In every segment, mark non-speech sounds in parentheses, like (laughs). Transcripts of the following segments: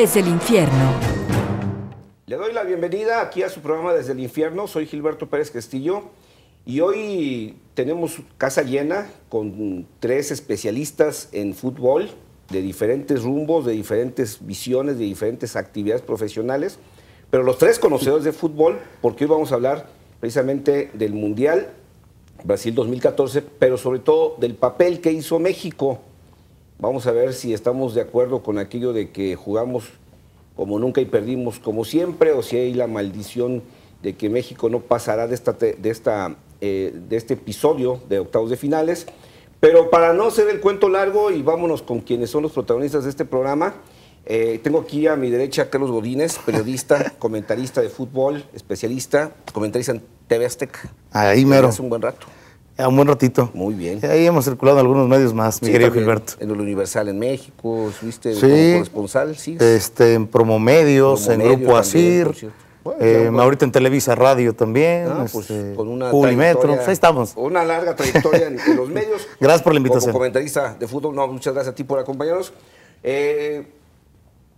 desde el infierno. Le doy la bienvenida aquí a su programa desde el infierno. Soy Gilberto Pérez Castillo y hoy tenemos casa llena con tres especialistas en fútbol de diferentes rumbos, de diferentes visiones, de diferentes actividades profesionales, pero los tres conocedores de fútbol, porque hoy vamos a hablar precisamente del Mundial Brasil 2014, pero sobre todo del papel que hizo México Vamos a ver si estamos de acuerdo con aquello de que jugamos como nunca y perdimos como siempre, o si hay la maldición de que México no pasará de, esta, de, esta, eh, de este episodio de octavos de finales. Pero para no ser el cuento largo y vámonos con quienes son los protagonistas de este programa, eh, tengo aquí a mi derecha a Carlos Godínez, periodista, (laughs) comentarista de fútbol, especialista, comentarista en TV Azteca. Ahí mero. Hace un buen rato un buen ratito. Muy bien. Ahí hemos circulado en algunos medios más, mi querido Gilberto. En el Universal en México, fuiste como corresponsal, sí. Este, en Promomedios, en Grupo ASIR. Eh, ahorita en Televisa Radio también, ah, pues, este, con una Publimetro, pues, ahí estamos. Una larga trayectoria en, los medios. (laughs) Gracias por la invitación. Como comentarista de fútbol, no, muchas gracias a ti por acompañarnos. Eh,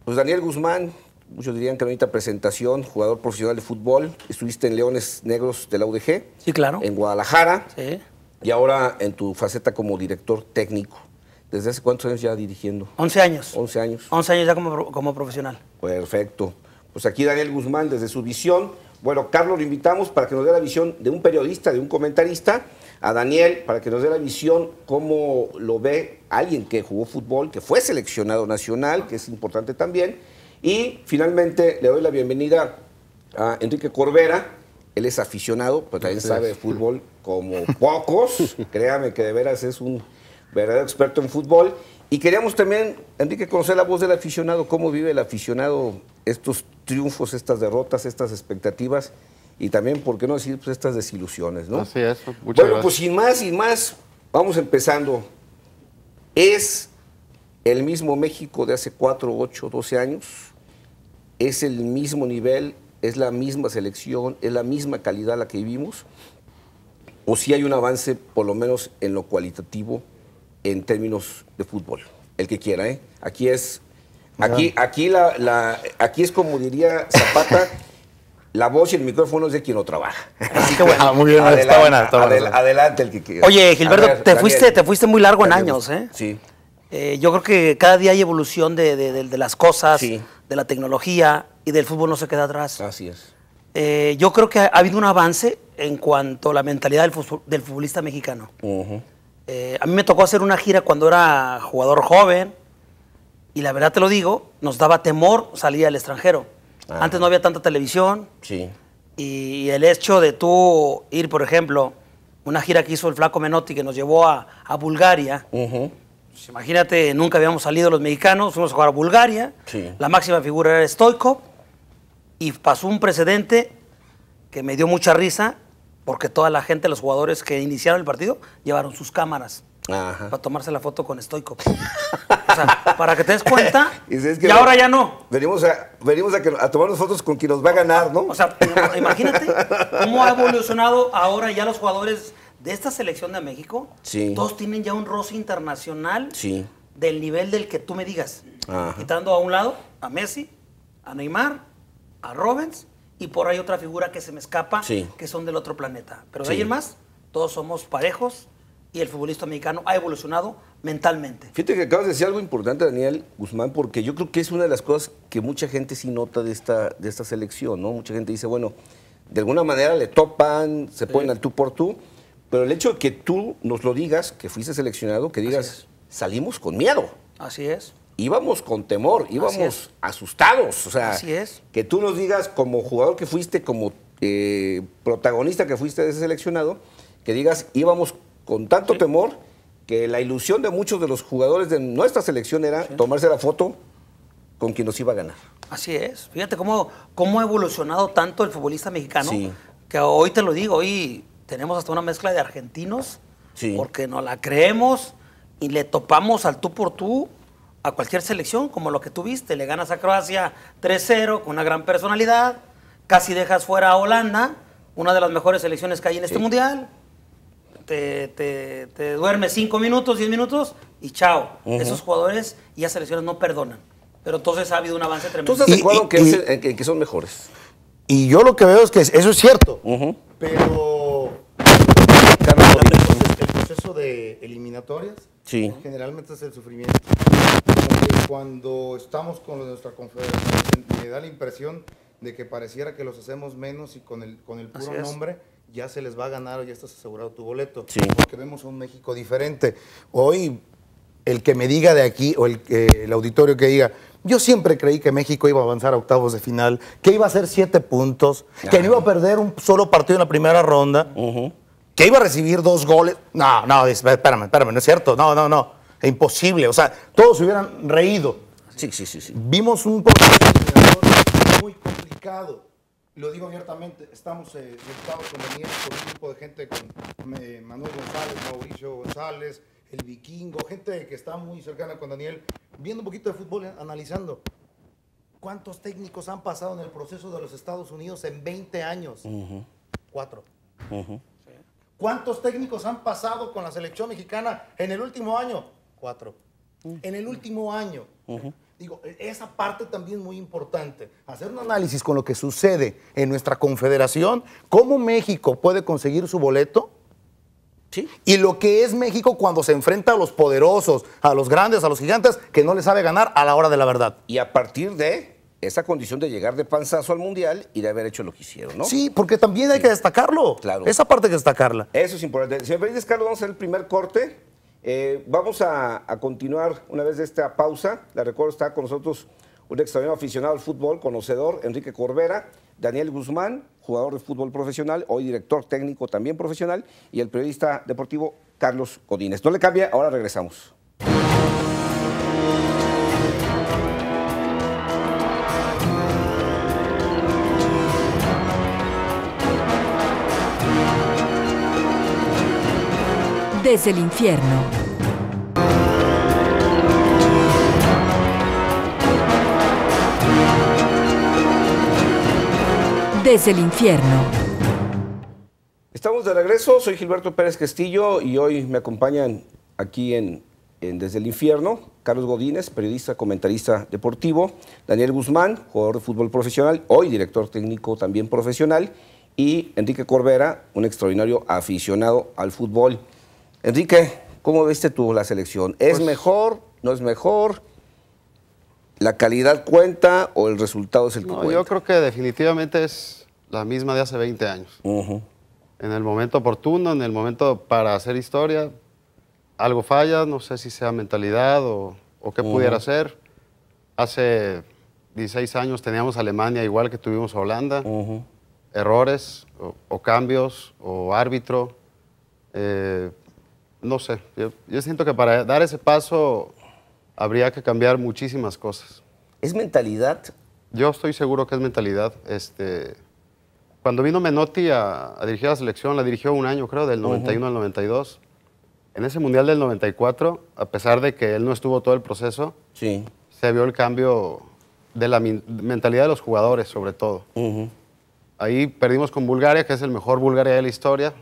pues Daniel Guzmán, muchos dirían que bonita presentación, jugador profesional de fútbol, estuviste en Leones Negros de la UDG. Sí, claro. En Guadalajara. Sí. Y ahora en tu faceta como director técnico. ¿Desde hace cuántos años ya dirigiendo? 11 años. 11 años. 11 años ya como, como profesional. Perfecto. Pues aquí Daniel Guzmán desde su visión. Bueno, Carlos lo invitamos para que nos dé la visión de un periodista, de un comentarista. A Daniel para que nos dé la visión, cómo lo ve alguien que jugó fútbol, que fue seleccionado nacional, que es importante también y finalmente le doy la bienvenida a Enrique Corbera. Él es aficionado, pero también sabe fútbol como pocos. (laughs) Créame que de veras es un verdadero experto en fútbol. Y queríamos también, Enrique, conocer la voz del aficionado, cómo vive el aficionado estos triunfos, estas derrotas, estas expectativas y también, ¿por qué no decir, pues, estas desilusiones, ¿no? Así es. Muchas bueno, pues sin más, sin más, vamos empezando. Es el mismo México de hace 4, 8, 12 años es el mismo nivel, es la misma selección, es la misma calidad la que vivimos, o si hay un avance, por lo menos en lo cualitativo, en términos de fútbol. El que quiera, ¿eh? Aquí es, aquí, aquí, la, aquí es como diría Zapata. la voz y el micrófono es de quien no trabaja. Así ah, que bueno, (laughs) muy bien, está buena, está buena. adelante el que quiera. Oye, Gilberto, te, fuiste, te fuiste muy largo en años, ¿eh? Sí. Eh, yo creo que cada día hay evolución de, las cosas, de la tecnología y del fútbol no se queda atrás. Así es. Eh, yo creo que ha, habido un avance en cuanto a la mentalidad del, futbolista mexicano. Eh, a mí me tocó hacer una gira cuando era jugador joven y la verdad te lo digo, nos daba temor salir al extranjero. Ah. Antes no había tanta televisión. Sí. Y el hecho de tú ir, por ejemplo, una gira que hizo el Flaco Menotti que nos llevó a, a Bulgaria. Pues imagínate, nunca habíamos salido los mexicanos, fuimos a jugar a Bulgaria, la máxima figura era Stoikov, y pasó un precedente que me dio mucha risa, porque toda la gente, los jugadores que iniciaron el partido, llevaron sus cámaras. para tomarse la foto con Stoikov. o sea, para que te des cuenta, (laughs) y, ahora ya no. Venimos a, venimos a, a fotos con quien nos va a ganar, ¿no? O sea, imagínate cómo ha evolucionado ahora ya los jugadores de esta selección de México, todos tienen ya un roce internacional sí. del nivel del que tú me digas. Quitando a un lado a Messi, a Neymar, a Robbins y por ahí otra figura que se me escapa, que son del otro planeta. Pero de ahí en más, todos somos parejos y el futbolista mexicano ha evolucionado mentalmente. Fíjate que acabas de decir algo importante, Daniel Guzmán, porque yo creo que es una de las cosas que mucha gente sí nota de esta, de esta selección, ¿no? Mucha gente dice, bueno, de alguna manera le topan, se ponen al tú por tú pero el hecho de que tú nos lo digas, que fuiste seleccionado, que digas, salimos con miedo. Así es. Íbamos con temor, íbamos asustados. O sea, Así es. que tú nos digas como jugador que fuiste, como eh, protagonista que fuiste de ese seleccionado, que digas, íbamos con tanto temor que la ilusión de muchos de los jugadores de nuestra selección era tomarse la foto con quien nos iba a ganar. Así es. Fíjate cómo, cómo ha evolucionado tanto el futbolista mexicano. Que hoy te lo digo, hoy tenemos hasta una mezcla de argentinos, porque no la creemos y le topamos al tú por tú a cualquier selección, como lo que tuviste. Le ganas a Croacia 3-0 con una gran personalidad, casi dejas fuera a Holanda, una de las mejores selecciones que hay en este mundial. Te, te, te, duermes 5 minutos, 10 minutos y chao. Esos jugadores y esas selecciones no perdonan. Pero entonces ha habido un avance tremendo. ¿Tú estás que, son mejores? Y yo lo que veo es que eso es cierto. Pero eliminatorias, sí. generalmente es el sufrimiento. cuando estamos con nuestra confederación, me da la impresión de que pareciera que los hacemos menos y con el, con el puro nombre ya se les va a ganar o ya estás asegurado tu boleto. Sí. vemos un México diferente. Hoy, el que me diga de aquí, o el, eh, el auditorio que diga, yo siempre creí que México iba a avanzar a octavos de final, que iba a ser siete puntos, que no iba a perder un solo partido en la primera ronda que iba a recibir dos goles. No, no, espérame, espérame, no es cierto. No, no, no. Es imposible. O sea, todos se hubieran reído. Sí, sí, sí. sí. Vimos un muy complicado. Lo digo abiertamente, estamos eh, Daniel, con un grupo de gente con eh, Manuel González, Mauricio González, el vikingo, gente que está muy cercana con Daniel, viendo un poquito de fútbol, analizando. ¿Cuántos técnicos han pasado en el proceso de los Estados Unidos en 20 años? Cuatro. ¿Cuántos técnicos han pasado con la selección mexicana en el último año? Cuatro. Mm. En el último año. Digo, e, esa parte también es muy importante. Hacer un análisis con lo que sucede en nuestra confederación, cómo México puede conseguir su boleto. Y lo que es México cuando se enfrenta a los poderosos, a los grandes, a los gigantes, que no le sabe ganar a la hora de la verdad. Y a partir de esa condición de llegar de panzazo al Mundial y de haber hecho lo que hicieron, ¿no? Sí, porque también hay que destacarlo. Claro. Esa parte hay que destacarla. Eso es importante. Si me Carlos, vamos a hacer el primer corte. Eh, vamos a, continuar una vez de esta pausa. La recuerdo, está con nosotros un extraordinario aficionado al fútbol, conocedor, Enrique Corbera, Daniel Guzmán, jugador de fútbol profesional, hoy director técnico también profesional, y el periodista deportivo Carlos Odínez. No le cambia, ahora regresamos. desde el infierno. Desde el infierno. Estamos de regreso, soy Gilberto Pérez Castillo y hoy me acompañan aquí en, Desde el Infierno Carlos Godínez, periodista, comentarista deportivo, Daniel Guzmán, jugador de fútbol profesional, hoy director técnico también profesional, y Enrique Corvera, un extraordinario aficionado al fútbol. Enrique, ¿cómo viste tú la selección? ¿Es pues- mejor? ¿No es mejor? ¿La calidad cuenta o el resultado es el que Yo creo que definitivamente es la misma de hace 20 años. En el momento oportuno, en el momento para hacer historia, algo falla, no sé si sea mentalidad o, qué pudiera ser. Hace 16 años teníamos Alemania igual que tuvimos Holanda. Errores o, cambios o árbitro. Eh, no sé, yo, siento que para dar ese paso habría que cambiar muchísimas cosas. ¿Es mentalidad? Yo estoy seguro que es mentalidad. Este, cuando vino Menotti a, a dirigir la selección, la dirigió un año, creo, del 91 al 92. En ese Mundial del 94, a pesar de que él no estuvo todo el proceso, sí. se vio el cambio de la mentalidad de los jugadores, sobre todo. Ahí perdimos con Bulgaria, que es el mejor Bulgaria de la historia,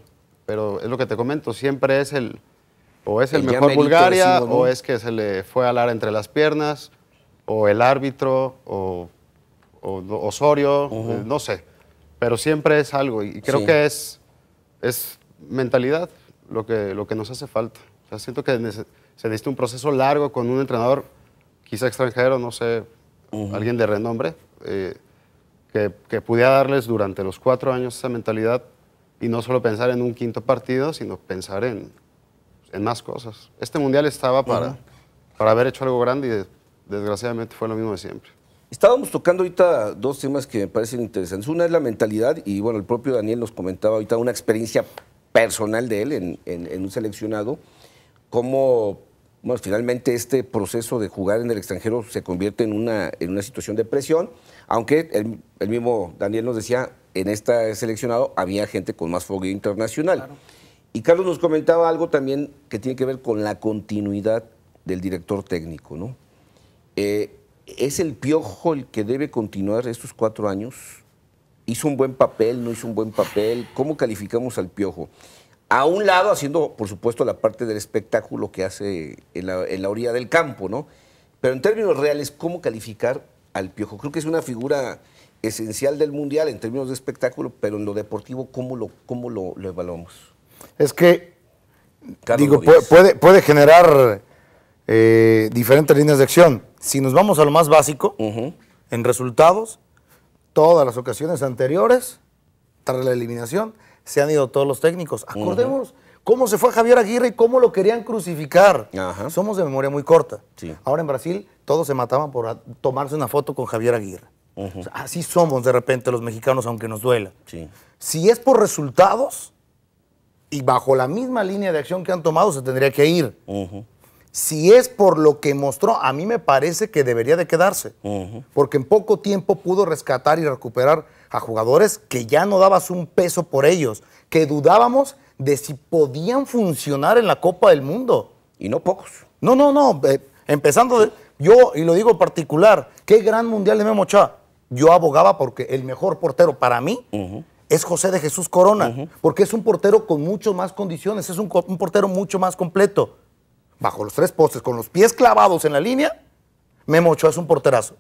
pero es lo que te comento, siempre es el, o es el, mejor Bulgaria, o es que se le fue a alar entre las piernas, o el árbitro, o, Osorio, eh, no sé. Pero siempre es algo, y creo que es, es mentalidad lo que, lo que nos hace falta. siento que se necesita un proceso largo con un entrenador, quizá extranjero, no sé, alguien de renombre, eh, que, que pudiera darles durante los cuatro años esa mentalidad y no solo pensar en un quinto partido, sino pensar en, en más cosas. Este mundial estaba para, para haber hecho algo grande y desgraciadamente fue lo mismo de siempre. Estábamos tocando ahorita dos temas que me parecen interesantes. Una es la mentalidad y bueno, el propio Daniel nos comentaba ahorita una experiencia personal de él en, en, en un seleccionado, cómo bueno, finalmente este proceso de jugar en el extranjero se convierte en una, en una situación de presión, aunque el, el mismo Daniel nos decía, en este seleccionado había gente con más fogueo internacional. Y Carlos nos comentaba algo también que tiene que ver con la continuidad del director técnico, ¿no? Eh, ¿Es el piojo el que debe continuar estos cuatro años? ¿Hizo un buen papel? ¿No hizo un buen papel? ¿Cómo calificamos al piojo? A un lado, haciendo, por supuesto, la parte del espectáculo que hace en la, en la orilla del campo, ¿no? Pero en términos reales, ¿cómo calificar al piojo? Creo que es una figura esencial del Mundial en términos de espectáculo, pero en lo deportivo, ¿cómo lo, cómo lo, evaluamos? Es que, digo, puede, puede, generar eh, diferentes líneas de acción. Si nos vamos a lo más básico, en resultados, todas las ocasiones anteriores, tras la eliminación, se han ido todos los técnicos. Acordemos. ¿Cómo se fue Javier Aguirre y cómo lo querían crucificar? Somos de memoria muy corta. Ahora en Brasil todos se mataban por tomarse una foto con Javier Aguirre así somos de repente los mexicanos, aunque nos duela. Si es por resultados y bajo la misma línea de acción que han tomado, se tendría que ir. Si es por lo que mostró, a mí me parece que debería de quedarse, porque en poco tiempo pudo rescatar y recuperar a jugadores que ya no dabas un peso por ellos, que dudábamos de si podían funcionar en la Copa del Mundo. Y no pocos. No, no, no. Eh, empezando, de, yo, y lo digo particular, qué gran mundial de Memo Chá yo abogaba porque el mejor portero para mí es José de Jesús Corona, porque es un portero con mucho más condiciones, es un, portero mucho más completo. Bajo los tres postes, con los pies clavados en la línea, Memo Ochoa es un porterazo.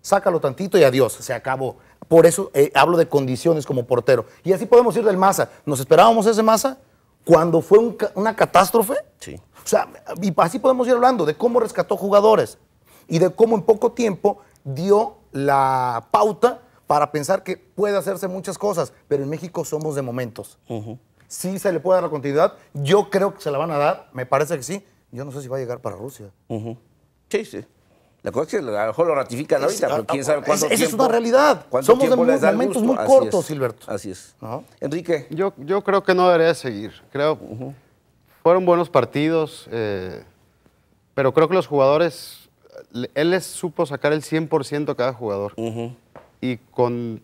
Sácalo tantito y adiós, se acabó. Por eso eh, hablo de condiciones como portero. Y así podemos ir del Masa Nos esperábamos ese Masa cuando fue una catástrofe. Sí. O sea, y así podemos ir hablando de cómo rescató jugadores y de cómo en poco tiempo dio la pauta para pensar que puede hacerse muchas cosas, pero en México somos de momentos. Sí se le puede dar la continuidad, yo creo que se la van a dar, me parece que sí, yo no sé si va a llegar para Rusia. Sí, sí. La cosa es que a lo mejor lo ratifican ahorita, pero quién sabe cuánto es, Esa es una realidad. Somos de momentos muy cortos, Silberto. Así es. Enrique. Yo, yo creo que no debería seguir. Creo fueron buenos partidos, eh, pero creo que los jugadores él les supo sacar el 100% a cada jugador. Y con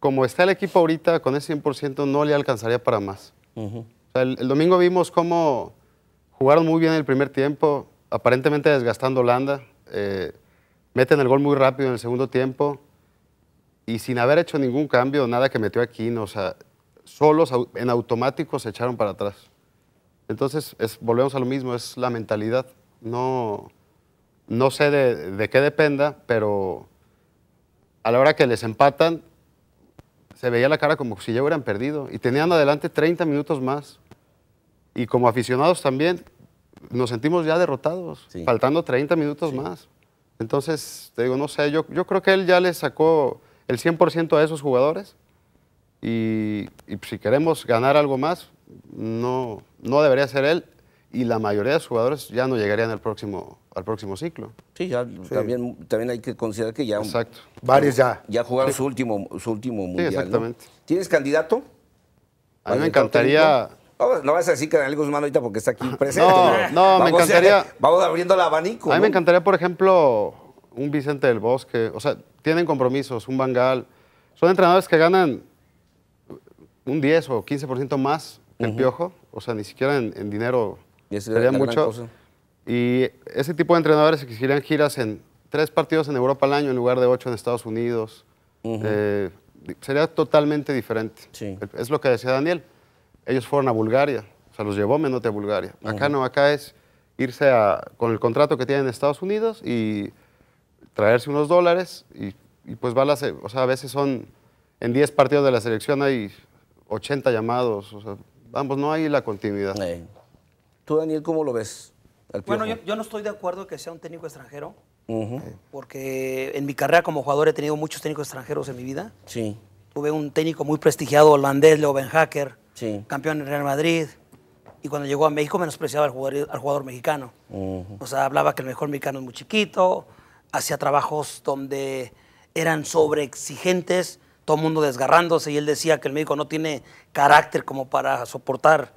como está el equipo ahorita, con ese 100% no le alcanzaría para más. el, domingo vimos cómo jugaron muy bien el primer tiempo, aparentemente desgastando Holanda. Eh, meten el gol muy rápido en el segundo tiempo y sin haber hecho ningún cambio, nada que metió aquí, no, o sea, solos en automático se echaron para atrás. Entonces, volvemos a lo mismo, es la mentalidad. No, no sé de, qué dependa, pero a la hora que les empatan, se veía la cara como si ya hubieran perdido. Y tenían adelante 30 minutos más. Y como aficionados también, nos sentimos ya derrotados, faltando 30 minutos más. Entonces, te digo, no sé, yo, yo creo que él ya le sacó el 100% a esos jugadores. Y, y, si queremos ganar algo más, no, no debería ser él y la mayoría de los jugadores ya no llegarían al próximo, al próximo ciclo. Sí, ya, También, también hay que considerar que ya... Exacto. Varios ya. Ya jugaron su, último, su último mundial. exactamente. ¿Tienes candidato? A mí me encantaría... No, vas a decir que Daniel Guzmán ahorita porque está aquí (laughs) presente. No, no, me encantaría... (laughs) vamos abriendo el abanico. A mí me encantaría, por ejemplo, un Vicente del Bosque. O sea, tienen compromisos, un Bangal. Son entrenadores que ganan un 10 o 15% más que el Piojo. O sea, ni siquiera en dinero y mucho. Y ese tipo de entrenadores exigirían giras en tres partidos en Europa al año en lugar de ocho en Estados Unidos. Eh, sería totalmente diferente. Es lo que decía Daniel. Ellos fueron a Bulgaria, o sea, los llevó Menote a Bulgaria. Acá no, acá es irse a, con el contrato que tienen en Estados Unidos y traerse unos dólares y, pues va a o sea, a veces son, en 10 partidos de la selección hay 80 llamados, o sea, vamos, no hay la continuidad. ¿Tú, Daniel, cómo lo ves? Bueno, yo, no estoy de acuerdo que sea un técnico extranjero, porque en mi carrera como jugador he tenido muchos técnicos extranjeros en mi vida. Sí. Tuve un técnico muy prestigiado holandés, Leo Ben Hacker, campeón en Real Madrid. Y cuando llegó a México menospreciaba al jugador, al jugador mexicano. O sea, hablaba que el mejor mexicano es muy chiquito, hacía trabajos donde eran sobreexigentes, todo el mundo desgarrándose y él decía que el médico no tiene carácter como para soportar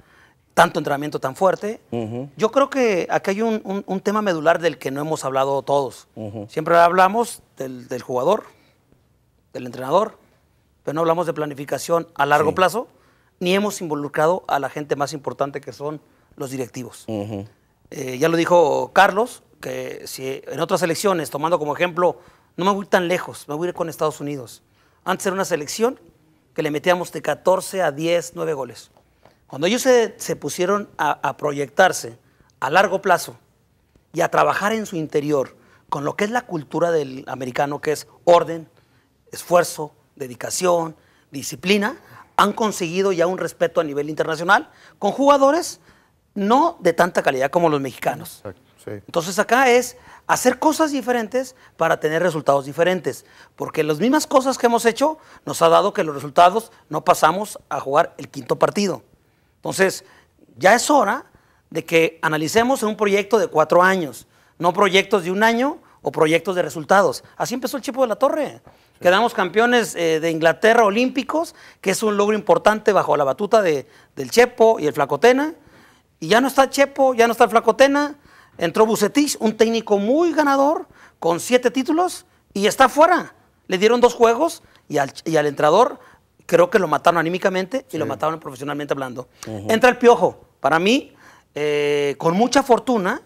tanto entrenamiento tan fuerte. Yo creo que aquí hay un, tema medular del que no hemos hablado todos. Siempre hablamos del, jugador, del entrenador, pero no hablamos de planificación a largo plazo, ni hemos involucrado a la gente más importante que son los directivos. Eh, ya lo dijo Carlos, que si en otras elecciones, tomando como ejemplo, no me voy tan lejos, me voy a ir con Estados Unidos. Antes era una selección que le metíamos de 14 a 10, 9 goles. Cuando ellos se, pusieron a, proyectarse a largo plazo y a trabajar en su interior con lo que es la cultura del americano, que es orden, esfuerzo, dedicación, disciplina, han conseguido ya un respeto a nivel internacional con jugadores no de tanta calidad como los mexicanos. Entonces acá es hacer cosas diferentes para tener resultados diferentes, porque las mismas cosas que hemos hecho nos ha dado que los resultados no pasamos a jugar el quinto partido. Entonces, ya es hora de que analicemos un proyecto de cuatro años, no proyectos de un año o proyectos de resultados. Así empezó el Chepo de la Torre. Quedamos campeones eh, de Inglaterra olímpicos, que es un logro importante bajo la batuta del Chepo y el Flacotena. Y ya no está Chepo, ya no está el Flacotena. Entró Bucetich, un técnico muy ganador, con siete títulos, y está fuera. Le dieron dos juegos y al, y al entrador creo que lo mataron anímicamente y lo mataron profesionalmente hablando. Entra el Piojo, para mí, eh, con mucha fortuna,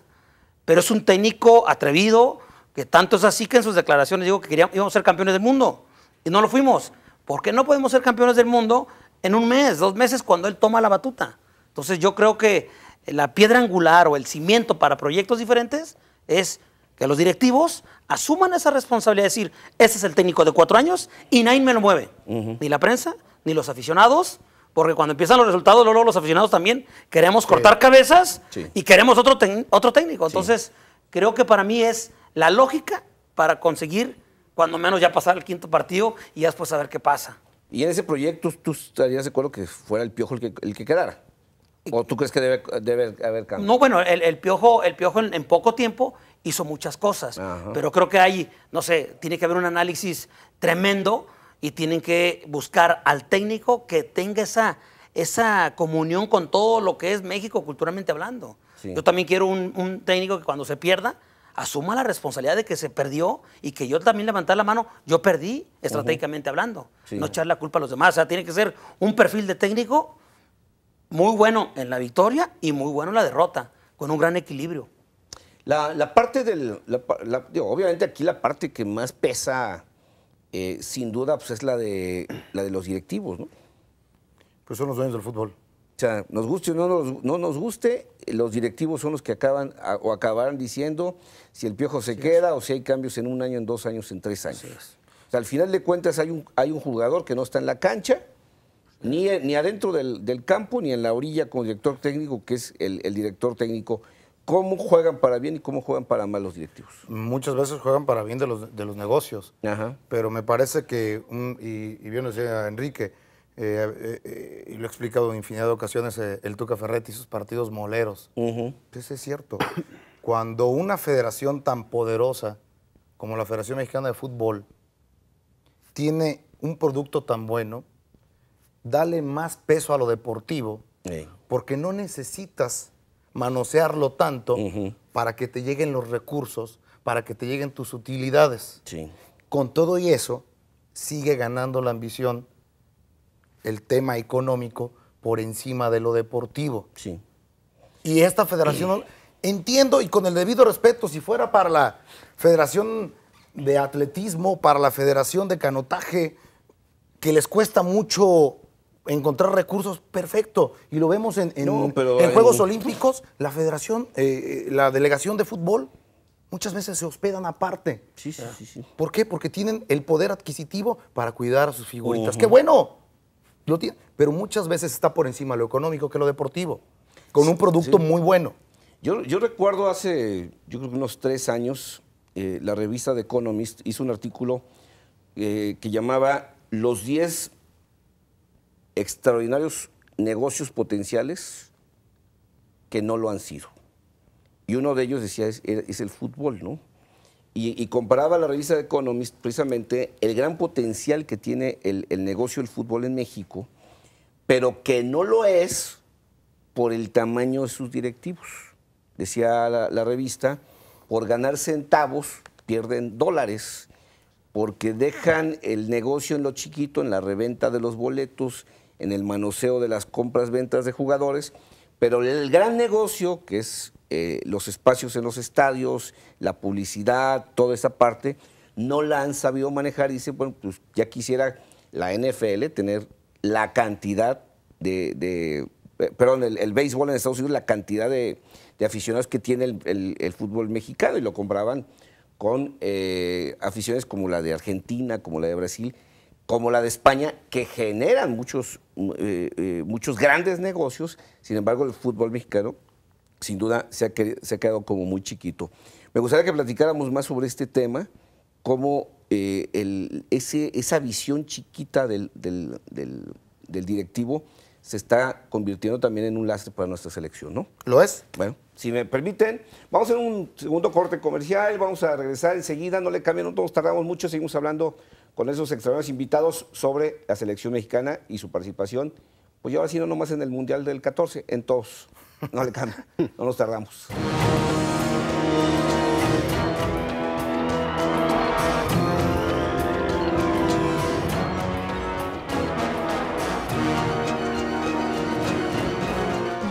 pero es un técnico atrevido, que tanto es así que en sus declaraciones digo que queríamos, íbamos a ser campeones del mundo y no lo fuimos. porque no podemos ser campeones del mundo en un mes, dos meses, cuando él toma la batuta? Entonces yo creo que la piedra angular o el cimiento para proyectos diferentes es que los directivos asuman esa responsabilidad de decir, ese es el técnico de cuatro años y nadie me lo mueve. Ni la prensa, ni los aficionados, porque cuando empiezan los resultados, luego los aficionados también queremos cortar cabezas y queremos otro, otro técnico. Entonces, creo que para mí es la lógica para conseguir, cuando menos ya pasar el quinto partido y ya después saber qué pasa. ¿Y en ese proyecto tú estarías de acuerdo que fuera el piojo el que, el que quedara? ¿O tú crees que debe, debe haber cambio? No, bueno, el, piojo, el piojo en poco tiempo hizo muchas cosas. Pero creo que hay, no sé, tiene que haber un análisis tremendo y tienen que buscar al técnico que tenga esa, esa comunión con todo lo que es México culturalmente hablando. Yo también quiero un, técnico que cuando se pierda asuma la responsabilidad de que se perdió y que yo también levantar la mano, yo perdí estratégicamente hablando, no echar la culpa a los demás. O sea, tiene que ser un perfil de técnico muy bueno en la victoria y muy bueno en la derrota, con un gran equilibrio. La, parte del. obviamente aquí la parte que más pesa, eh, sin duda, pues es la de, la de los directivos, ¿no? Pues son los dueños del fútbol. O sea, nos guste o no nos, no nos guste, los directivos son los que acaban o acabarán diciendo si el piojo se queda o si hay cambios en un año, en dos años, en tres años. O sea, al final de cuentas hay un, hay un jugador que no está en la cancha, ni, ni adentro del, campo, ni en la orilla con el director técnico, que es el director técnico ¿Cómo juegan para bien y cómo juegan para mal los directivos? Muchas veces juegan para bien de los, de los negocios, pero me parece que, y, bien lo decía Enrique, eh, eh, y lo he explicado en infinidad de ocasiones, eh, el Tuca Ferretti y sus partidos moleros. Pues es cierto. Cuando una federación tan poderosa como la Federación Mexicana de Fútbol tiene un producto tan bueno, dale más peso a lo deportivo, porque no necesitas manosearlo tanto para que te lleguen los recursos, para que te lleguen tus utilidades. Con todo y eso, sigue ganando la ambición, el tema económico, por encima de lo deportivo. Y esta federación, entiendo y con el debido respeto, si fuera para la federación de atletismo, para la federación de canotaje, que les cuesta mucho encontrar recursos, perfecto. Y lo vemos en, en, Juegos Olímpicos, la federación, eh, eh, la delegación de fútbol, muchas veces se hospedan aparte. Sí, sí, sí, ¿Por qué? Porque tienen el poder adquisitivo para cuidar a sus figuritas. ¡Qué bueno! pero muchas veces está por encima lo económico que lo deportivo, con un producto muy bueno. Yo, recuerdo hace, yo creo que unos tres años, eh, la revista The Economist hizo un artículo que llamaba Los 10 extraordinarios negocios potenciales que no lo han sido. Y uno de ellos decía es, el fútbol, ¿no? Y, comparaba la revista Economist precisamente el gran potencial que tiene el, negocio del fútbol en México, pero que no lo es por el tamaño de sus directivos. Decía la, la revista, por ganar centavos pierden dólares, porque dejan el negocio en lo chiquito, en la reventa de los boletos, en el manoseo de las compras-ventas de jugadores, pero el gran negocio, que es eh, los espacios en los estadios, la publicidad, toda esa parte, no la han sabido manejar. dice, bueno, pues ya quisiera la NFL tener la cantidad de, eh, perdón, el, béisbol en Estados Unidos, la cantidad de, aficionados que tiene el, fútbol mexicano y lo compraban con eh, aficiones como la de Argentina, como la de Brasil, como la de España, que generan muchos, eh, eh, muchos grandes negocios. Sin embargo, el fútbol mexicano, sin duda, se ha, quedado como muy chiquito. Me gustaría que platicáramos más sobre este tema, cómo eh, ese, esa visión chiquita del, directivo se está convirtiendo también en un lastre para nuestra selección, ¿no? Lo es. Bueno, si me permiten, vamos a un segundo corte comercial, vamos a regresar enseguida, no le cambien, no todos tardamos mucho, seguimos hablando con esos extraños invitados sobre la selección mexicana y su participación. Pues ya ahora sí, no nomás en el Mundial del 14, en todos. No le cambia, no nos tardamos.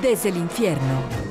Desde el infierno.